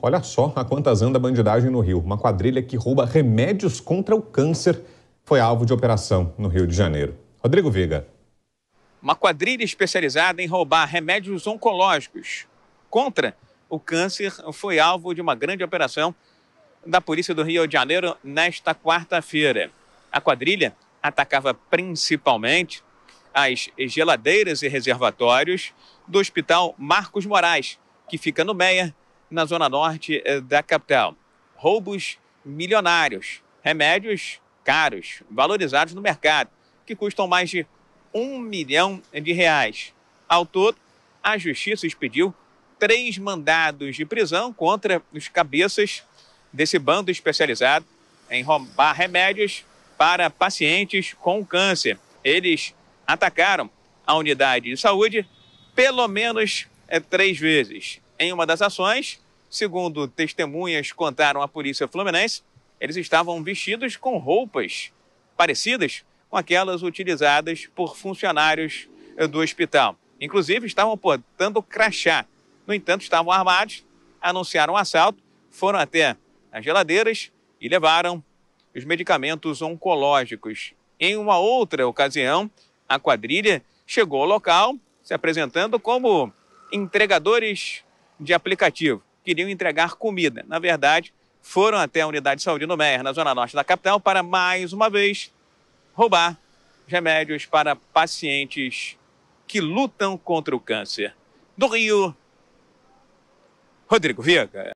Olha só a quantas anda a bandidagem no Rio. Uma quadrilha que rouba remédios contra o câncer foi alvo de operação no Rio de Janeiro. Rodrigo Viga. Uma quadrilha especializada em roubar remédios oncológicos contra o câncer foi alvo de uma grande operação da Polícia do Rio de Janeiro nesta quarta-feira. A quadrilha atacava principalmente as geladeiras e reservatórios do Hospital Marcos Moraes, que fica no Meia, na zona norte eh, da capital. Roubos milionários, remédios caros, valorizados no mercado, que custam mais de um milhão de reais. Ao todo, a justiça expediu três mandados de prisão contra os cabeças desse bando especializado em roubar remédios para pacientes com câncer. Eles atacaram a unidade de saúde pelo menos eh, três vezes. Em uma das ações, Segundo testemunhas contaram à polícia fluminense, eles estavam vestidos com roupas parecidas com aquelas utilizadas por funcionários eh, do hospital. Inclusive, estavam portando crachá. No entanto, estavam armados, anunciaram o um assalto, foram até as geladeiras e levaram os medicamentos oncológicos. Em uma outra ocasião, a quadrilha chegou ao local se apresentando como entregadores de aplicativo queriam entregar comida. Na verdade, foram até a unidade de saúde no na zona norte da capital, para mais uma vez roubar remédios para pacientes que lutam contra o câncer. Do Rio, Rodrigo Viega.